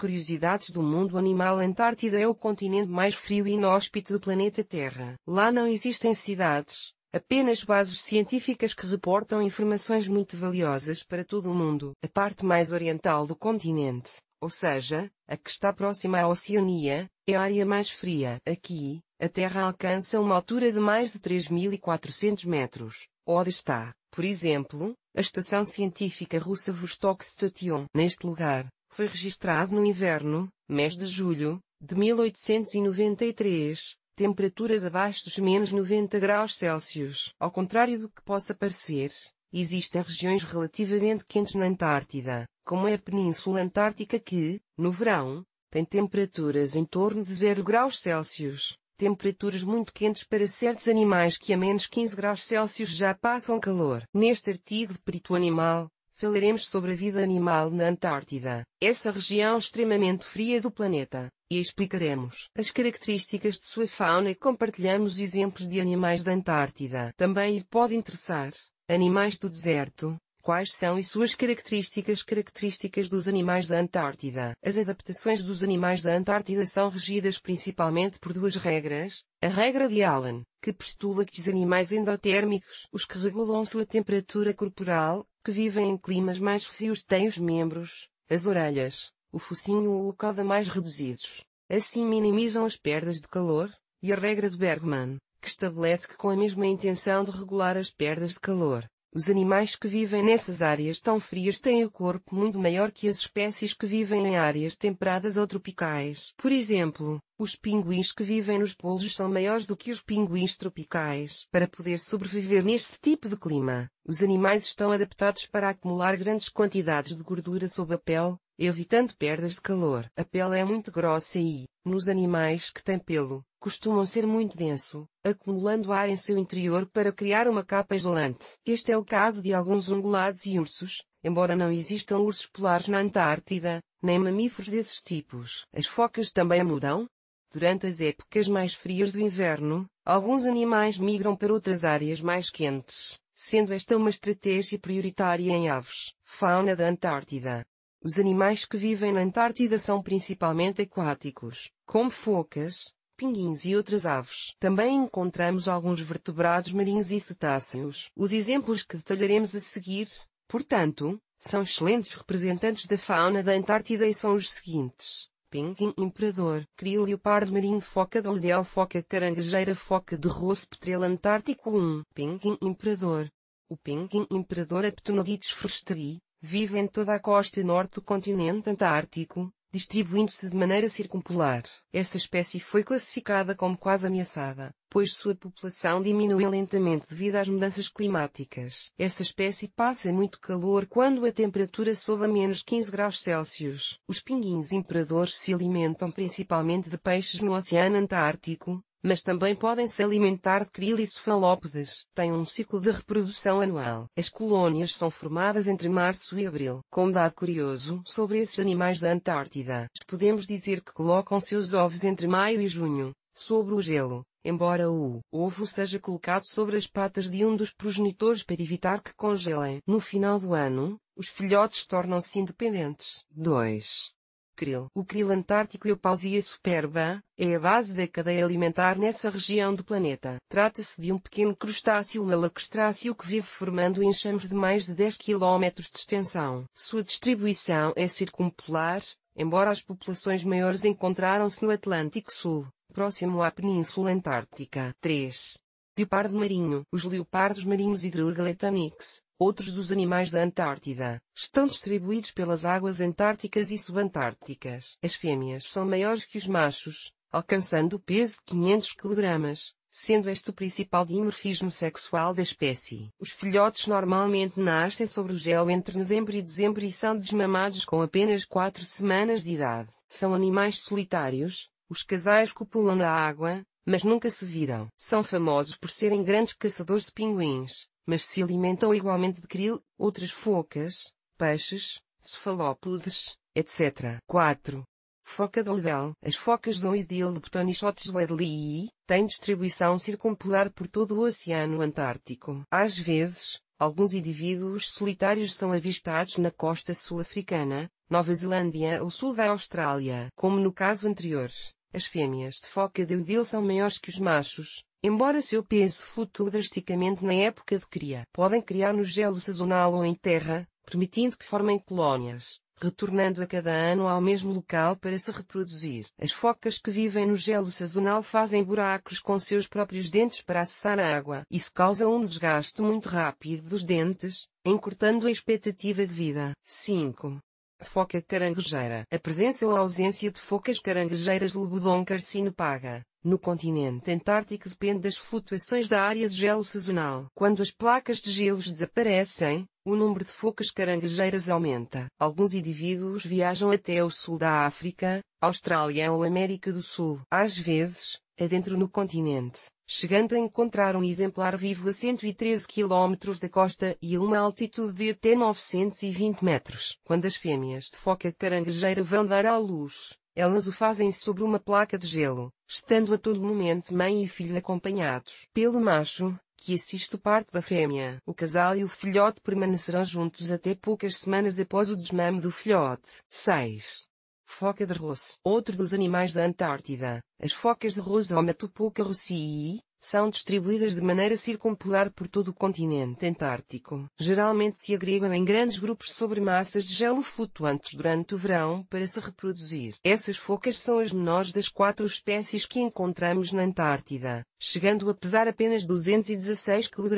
Curiosidades do mundo animal Antártida é o continente mais frio e inóspito do planeta Terra. Lá não existem cidades, apenas bases científicas que reportam informações muito valiosas para todo o mundo. A parte mais oriental do continente, ou seja, a que está próxima à Oceania, é a área mais fria. Aqui, a Terra alcança uma altura de mais de 3.400 metros, onde está, por exemplo, a estação científica russa Vostok Station. Neste lugar, foi registrado no inverno, mês de julho, de 1893, temperaturas abaixo dos menos 90 graus Celsius. Ao contrário do que possa parecer, existem regiões relativamente quentes na Antártida, como é a Península Antártica que, no verão, tem temperaturas em torno de 0 graus Celsius. Temperaturas muito quentes para certos animais que a menos 15 graus Celsius já passam calor. Neste artigo de Perito Animal, falaremos sobre a vida animal na Antártida, essa região extremamente fria do planeta, e explicaremos as características de sua fauna e compartilhamos exemplos de animais da Antártida. Também lhe pode interessar animais do deserto, quais são e suas características características dos animais da Antártida. As adaptações dos animais da Antártida são regidas principalmente por duas regras, a regra de Allen, que postula que os animais endotérmicos, os que regulam sua temperatura corporal, que vivem em climas mais frios têm os membros, as orelhas, o focinho ou o cauda mais reduzidos. Assim minimizam as perdas de calor, e a regra de Bergman, que estabelece que com a mesma intenção de regular as perdas de calor, os animais que vivem nessas áreas tão frias têm o corpo muito maior que as espécies que vivem em áreas temperadas ou tropicais. Por exemplo, os pinguins que vivem nos polos são maiores do que os pinguins tropicais. Para poder sobreviver neste tipo de clima, os animais estão adaptados para acumular grandes quantidades de gordura sob a pele, evitando perdas de calor. A pele é muito grossa e, nos animais que têm pelo, costumam ser muito denso, acumulando ar em seu interior para criar uma capa isolante. Este é o caso de alguns ungulados e ursos, embora não existam ursos polares na Antártida, nem mamíferos desses tipos. As focas também mudam? Durante as épocas mais frias do inverno, alguns animais migram para outras áreas mais quentes, sendo esta uma estratégia prioritária em aves, fauna da Antártida. Os animais que vivem na Antártida são principalmente aquáticos, como focas, pinguins e outras aves. Também encontramos alguns vertebrados marinhos e cetáceos. Os exemplos que detalharemos a seguir, portanto, são excelentes representantes da fauna da Antártida e são os seguintes. Pinguim imperador, crio leopardo marinho foca doldeal foca caranguejeira foca de rosso petrela antártico 1. Pinguim imperador. O pinguim imperador Aptonodites é frustri, Vive em toda a costa norte do continente antártico, distribuindo-se de maneira circumpolar. Essa espécie foi classificada como quase ameaçada, pois sua população diminui lentamente devido às mudanças climáticas. Essa espécie passa muito calor quando a temperatura sobe a menos 15 graus Celsius. Os pinguins imperadores se alimentam principalmente de peixes no Oceano Antártico, mas também podem se alimentar de krill e cefalópodes. Tem um ciclo de reprodução anual. As colônias são formadas entre março e abril. Com dado curioso sobre esses animais da Antártida, podemos dizer que colocam seus ovos entre maio e junho, sobre o gelo. Embora o ovo seja colocado sobre as patas de um dos progenitores para evitar que congelem. No final do ano, os filhotes tornam-se independentes. 2 krill. O krill antártico e a pausia superba, é a base da cadeia alimentar nessa região do planeta. Trata-se de um pequeno crustáceo malacostráceo que vive formando enxames de mais de 10 km de extensão. Sua distribuição é circumpolar, embora as populações maiores encontraram-se no Atlântico Sul, próximo à Península Antártica. 3. Leopardo marinho. Os leopardos marinhos Hydrurgletanix, Outros dos animais da Antártida estão distribuídos pelas águas antárticas e subantárticas. As fêmeas são maiores que os machos, alcançando o peso de 500 kg, sendo este o principal dimorfismo sexual da espécie. Os filhotes normalmente nascem sobre o gel entre novembro e dezembro e são desmamados com apenas 4 semanas de idade. São animais solitários, os casais copulam na água, mas nunca se viram. São famosos por serem grandes caçadores de pinguins, mas se alimentam igualmente de krill, outras focas, peixes, cefalópodes, etc. 4. Foca do Level. As focas do Ideoloptonishotes wedlii têm distribuição circumpolar por todo o Oceano Antártico. Às vezes, alguns indivíduos solitários são avistados na costa sul-africana, Nova Zelândia ou sul da Austrália. Como no caso anterior, as fêmeas de foca de Udil são maiores que os machos, Embora seu peso flutue drasticamente na época de cria, podem criar no gelo sazonal ou em terra, permitindo que formem colónias, retornando a cada ano ao mesmo local para se reproduzir. As focas que vivem no gelo sazonal fazem buracos com seus próprios dentes para acessar a água. Isso causa um desgaste muito rápido dos dentes, encurtando a expectativa de vida. 5. Foca caranguejeira. A presença ou ausência de focas caranguejeiras Lobodon carcinopaga no continente antártico depende das flutuações da área de gelo sazonal. Quando as placas de gelos desaparecem, o número de focas caranguejeiras aumenta. Alguns indivíduos viajam até o sul da África, Austrália ou América do Sul. Às vezes, adentro no continente, chegando a encontrar um exemplar vivo a 113 km da costa e a uma altitude de até 920 metros. Quando as fêmeas de foca caranguejeira vão dar à luz, elas o fazem sobre uma placa de gelo, estando a todo momento mãe e filho acompanhados pelo macho, que assiste parte da fêmea. O casal e o filhote permanecerão juntos até poucas semanas após o desmame do filhote. 6. Foca de roça. Outro dos animais da Antártida, as focas de rosa Omatopoca rossi. São distribuídas de maneira circumpolar por todo o continente antártico. Geralmente se agregam em grandes grupos sobre massas de gelo flutuantes durante o verão para se reproduzir. Essas focas são as menores das quatro espécies que encontramos na Antártida, chegando a pesar apenas 216 kg.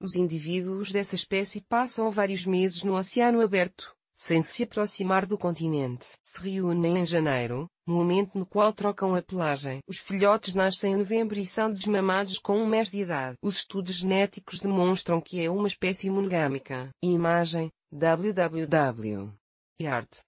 Os indivíduos dessa espécie passam vários meses no oceano aberto, sem se aproximar do continente. Se reúnem em janeiro, momento no qual trocam a pelagem. Os filhotes nascem em novembro e são desmamados com um mês de idade. Os estudos genéticos demonstram que é uma espécie monogâmica. Imagem, www. Art.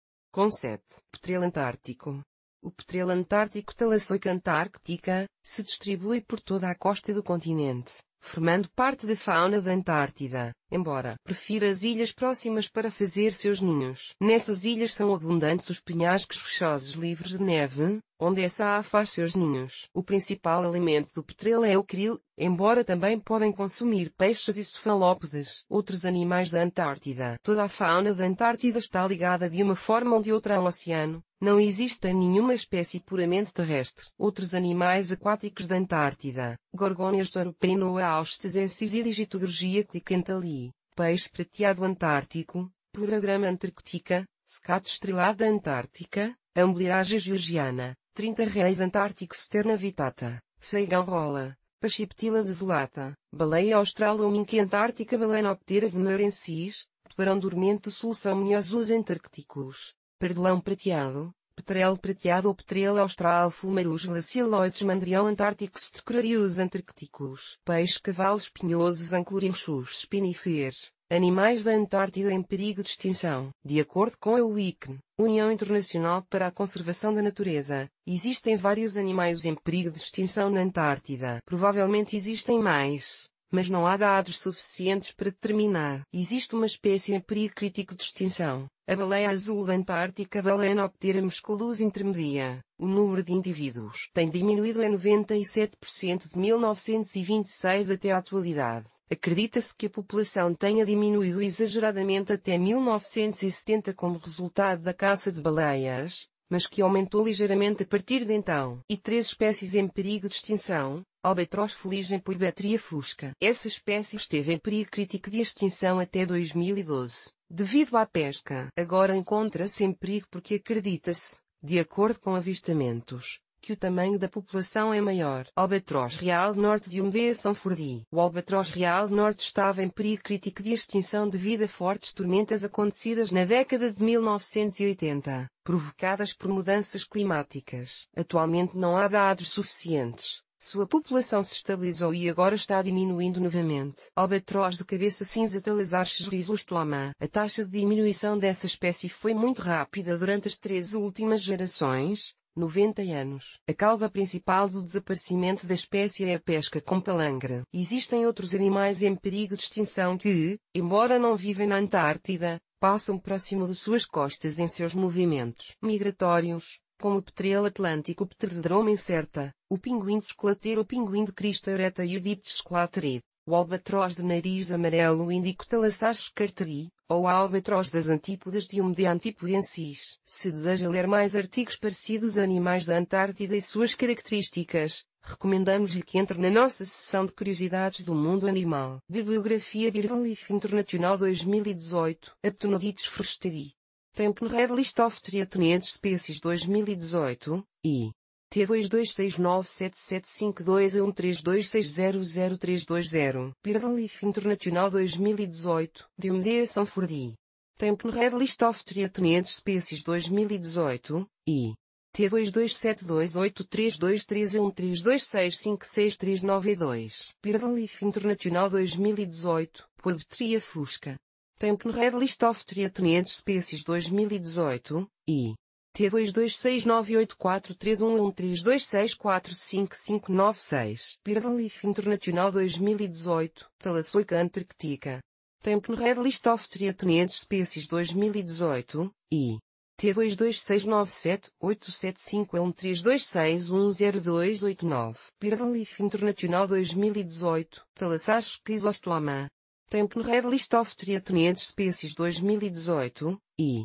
7. Petrel Antártico. O petrel antártico Talasoica antárctica se distribui por toda a costa do continente, formando parte da fauna da Antártida, embora prefira as ilhas próximas para fazer seus ninhos. Nessas ilhas são abundantes os penhascos rochosos livres de neve, onde essa é ave faz seus ninhos. O principal alimento do petrel é o krill, embora também podem consumir peixes e cefalópodes, outros animais da Antártida. Toda a fauna da Antártida está ligada de uma forma ou de outra ao oceano, não existe nenhuma espécie puramente terrestre. Outros animais aquáticos da Antártida, Gorgonias do austesensis e Digitogorgia clicantali, peixe prateado antártico, pluragrama antarctica, Scat estrelada antártica, ambliragia georgiana, 30 reis antárticos Sterna vitata, Feigão rola, Pachiptila desolata, Baleia australominque antártica Balenoptera venerensis, Tubarão dormente Sulsomnios antárticos perdelão prateado, petrel prateado ou petrel austral fumarus glacialoides mandrião antárticos tecrarius antárticos, peixe cavalos espinhosos, anclorinchus spinifer. Animais da Antártida em perigo de extinção. De acordo com a UICN, União Internacional para a Conservação da Natureza, existem vários animais em perigo de extinção na Antártida. Provavelmente existem mais, mas não há dados suficientes para determinar. Existe uma espécie em perigo crítico de extinção. A baleia azul da Antártica a musculus intermedia. O número de indivíduos tem diminuído em 97% de 1926 até a atualidade. Acredita-se que a população tenha diminuído exageradamente até 1970 como resultado da caça de baleias, mas que aumentou ligeiramente a partir de então, e três espécies em perigo de extinção, albatroz feliz em Poibetria fusca. Essa espécie esteve em perigo crítico de extinção até 2012, devido à pesca. Agora encontra-se em perigo porque acredita-se, de acordo com avistamentos, que o tamanho da população é maior. Albatroz real norte de São Fordi. O albatroz real norte estava em perigo crítico de extinção devido a fortes tormentas acontecidas na década de 1980, provocadas por mudanças climáticas. Atualmente não há dados suficientes. Sua população se estabilizou e agora está diminuindo novamente. Albatroz de cabeça cinza Talasarches risolstoma. A taxa de diminuição dessa espécie foi muito rápida durante as três últimas gerações, 90 anos. A causa principal do desaparecimento da espécie é a pesca com palangre. Existem outros animais em perigo de extinção que, embora não vivem na Antártida, passam próximo de suas costas em seus movimentos migratórios, como o petrel atlântico o pterodrome incerta, o pinguim de o pinguim de crista ereta e o diptes o albatroz de nariz amarelo indicotalassas carteri, ou albatroz das antípodas de um de antipodensis. Se deseja ler mais artigos parecidos a animais da Antártida e suas características, recomendamos-lhe que entre na nossa seção de curiosidades do mundo animal. Bibliografia BirdLife International 2018 Aptonodites forsteri. no Red List of Triatonentes Species 2018 e t 22697752132600320 Birdlife Internacional 2018 de Sanfordi Tempo Red List of Triatonid Species 2018 e t 22728323132656392 Birdlife Internacional 2018 Poebetria Fusca Tempo Red List of Triatonid Species 2018 e t 22698431132645596 Birdlife Internacional 2018 Talassoi Country Ctica Temken Red List of Triatonian Species 2018 e t 22697875132610289 Birdlife Internacional 2018 Talassas Crisostoma Temken Red List of Triatonian Species 2018 e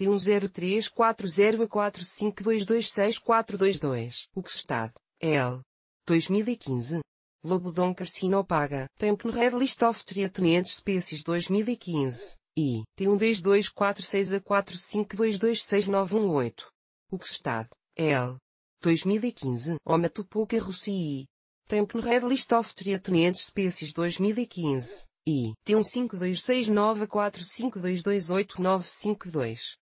t O que está, L. 2015. Lobodon carcinopaga, no Red List of Threatened Species 2015, I. T12246 a 45226918. está, L. 2015. Omatopoca russii. no Red List of Threatened Species 2015, I. T15269 a 45228952.